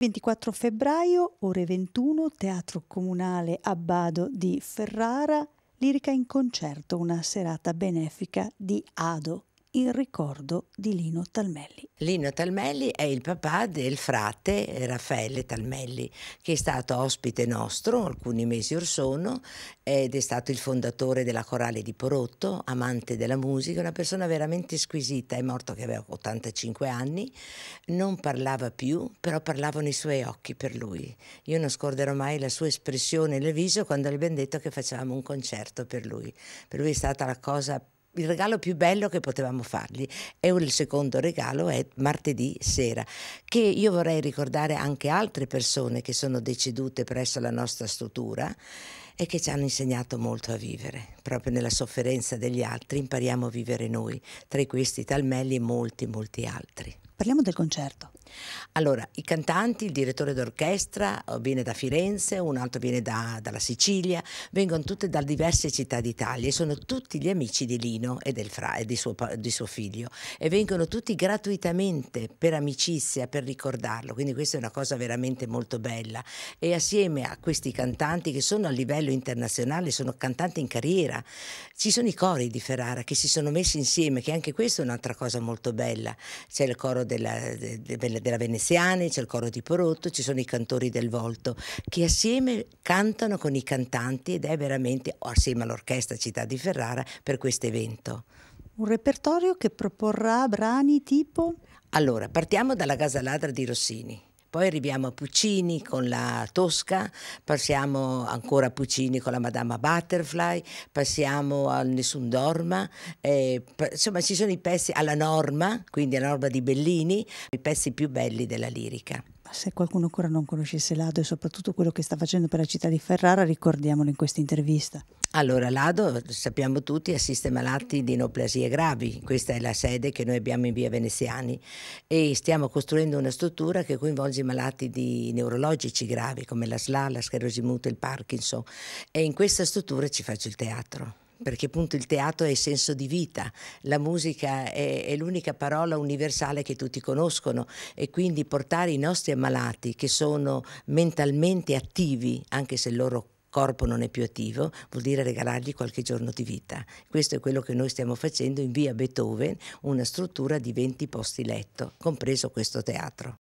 24 febbraio, ore 21, Teatro Comunale Abbado di Ferrara, lirica in concerto, una serata benefica di Ado il ricordo di Lino Talmelli. Lino Talmelli è il papà del frate Raffaele Talmelli, che è stato ospite nostro alcuni mesi or sono ed è stato il fondatore della Corale di Porotto, amante della musica, una persona veramente squisita, è morto che aveva 85 anni, non parlava più, però parlavano i suoi occhi per lui. Io non scorderò mai la sua espressione nel viso quando gli abbiamo detto che facevamo un concerto per lui. Per lui è stata la cosa più il regalo più bello che potevamo fargli e il secondo regalo è martedì sera, che io vorrei ricordare anche altre persone che sono decedute presso la nostra struttura e che ci hanno insegnato molto a vivere. Proprio nella sofferenza degli altri impariamo a vivere noi, tra questi Talmelli e molti, molti altri. Parliamo del concerto. Allora, i cantanti, il direttore d'orchestra eh, viene da Firenze, un altro viene da, dalla Sicilia, vengono tutte da diverse città d'Italia e sono tutti gli amici di Lino e, del fra, e di, suo, di suo figlio e vengono tutti gratuitamente per amicizia, per ricordarlo, quindi questa è una cosa veramente molto bella e assieme a questi cantanti che sono a livello internazionale, sono cantanti in carriera, ci sono i cori di Ferrara che si sono messi insieme, che anche questa è un'altra cosa molto bella, c'è il coro della, de, de, della Veneziani, c'è il coro di Porotto, ci sono i cantori del Volto che assieme cantano con i cantanti ed è veramente assieme all'orchestra Città di Ferrara per questo evento. Un repertorio che proporrà brani tipo? Allora, partiamo dalla Ladra di Rossini poi arriviamo a Puccini con la Tosca, passiamo ancora a Puccini con la Madama Butterfly, passiamo a Nessun Dorma, eh, insomma ci sono i pezzi alla norma, quindi alla norma di Bellini, i pezzi più belli della lirica se qualcuno ancora non conoscesse Lado e soprattutto quello che sta facendo per la città di Ferrara, ricordiamolo in questa intervista. Allora, Lado, sappiamo tutti, assiste malati di neoplasie gravi. Questa è la sede che noi abbiamo in via Veneziani e stiamo costruendo una struttura che coinvolge i malati di neurologici gravi come la SLA, la sclerosi muta, il Parkinson e in questa struttura ci faccio il teatro perché appunto il teatro è il senso di vita, la musica è, è l'unica parola universale che tutti conoscono e quindi portare i nostri ammalati che sono mentalmente attivi, anche se il loro corpo non è più attivo, vuol dire regalargli qualche giorno di vita. Questo è quello che noi stiamo facendo in via Beethoven, una struttura di 20 posti letto, compreso questo teatro.